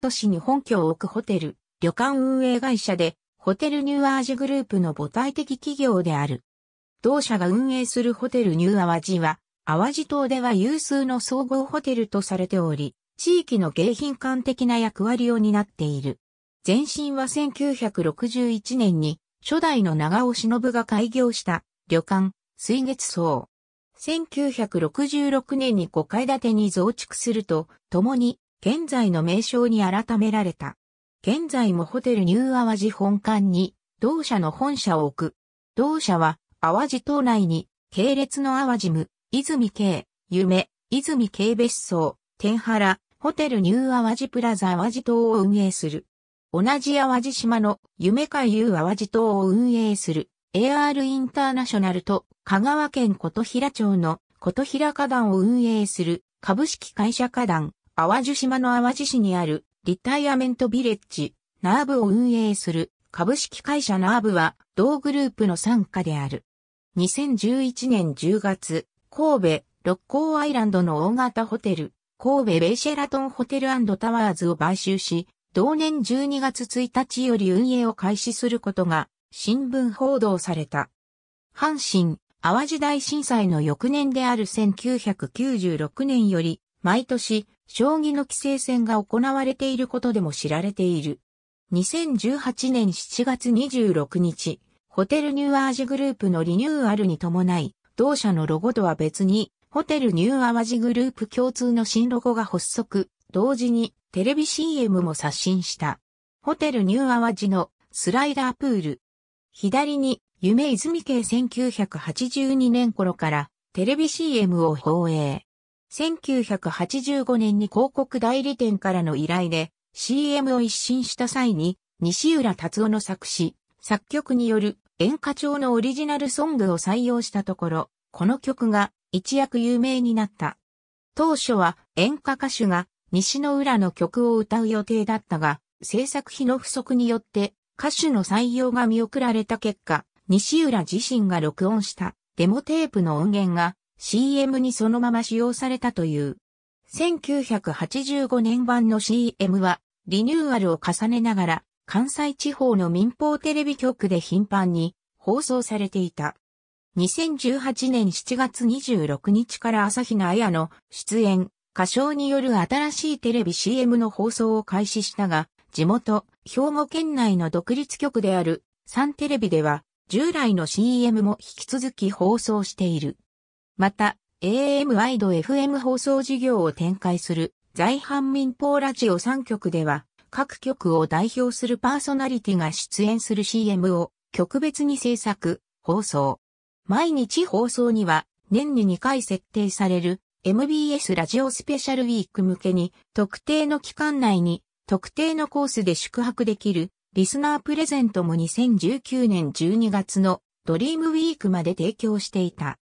都市に本拠を置くホテル、旅館運営会社で、ホテルニューアージグループの母体的企業である。同社が運営するホテルニューアワジは、淡路島では有数の総合ホテルとされており、地域の迎賓館的な役割を担っている。前身は1961年に初代の長尾忍が開業した旅館、水月荘。1966年に5階建てに増築すると、共に現在の名称に改められた。現在もホテルニューアワジ本館に同社の本社を置く。同社は淡路島内に系列の淡路ム、泉系、夢、泉系別荘、天原、ホテルニューアワジプラザ淡路島を運営する。同じ淡路島の夢海遊淡路島を運営する AR インターナショナルと香川県琴平町の琴平花壇を運営する株式会社花壇淡路島の淡路市にあるリタイアメントビレッジ、ナーブを運営する株式会社ナーブは同グループの参加である。2011年10月、神戸、六甲アイランドの大型ホテル、神戸ベイシェラトンホテルタワーズを買収し、同年12月1日より運営を開始することが新聞報道された。阪神、淡路大震災の翌年である1996年より毎年、将棋の規制戦が行われていることでも知られている。2018年7月26日、ホテルニューアージグループのリニューアルに伴い、同社のロゴとは別に、ホテルニューアワジグループ共通の新ロゴが発足、同時にテレビ CM も刷新した。ホテルニューアワジのスライダープール。左に夢泉家1982年頃からテレビ CM を放映。1985年に広告代理店からの依頼で CM を一新した際に西浦達夫の作詞、作曲による演歌調のオリジナルソングを採用したところ、この曲が一躍有名になった。当初は演歌歌手が西の浦の曲を歌う予定だったが、制作費の不足によって歌手の採用が見送られた結果、西浦自身が録音したデモテープの音源が CM にそのまま使用されたという。1985年版の CM はリニューアルを重ねながら関西地方の民放テレビ局で頻繁に放送されていた。2018年7月26日から朝日奈綾の出演、歌唱による新しいテレビ CM の放送を開始したが、地元、兵庫県内の独立局であるサンテレビでは、従来の CM も引き続き放送している。また、AM ワイド FM 放送事業を展開する在阪民放ラジオ3局では、各局を代表するパーソナリティが出演する CM を局別に制作、放送。毎日放送には年に2回設定される MBS ラジオスペシャルウィーク向けに特定の期間内に特定のコースで宿泊できるリスナープレゼントも2019年12月のドリームウィークまで提供していた。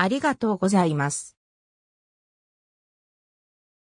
ありがとうございます。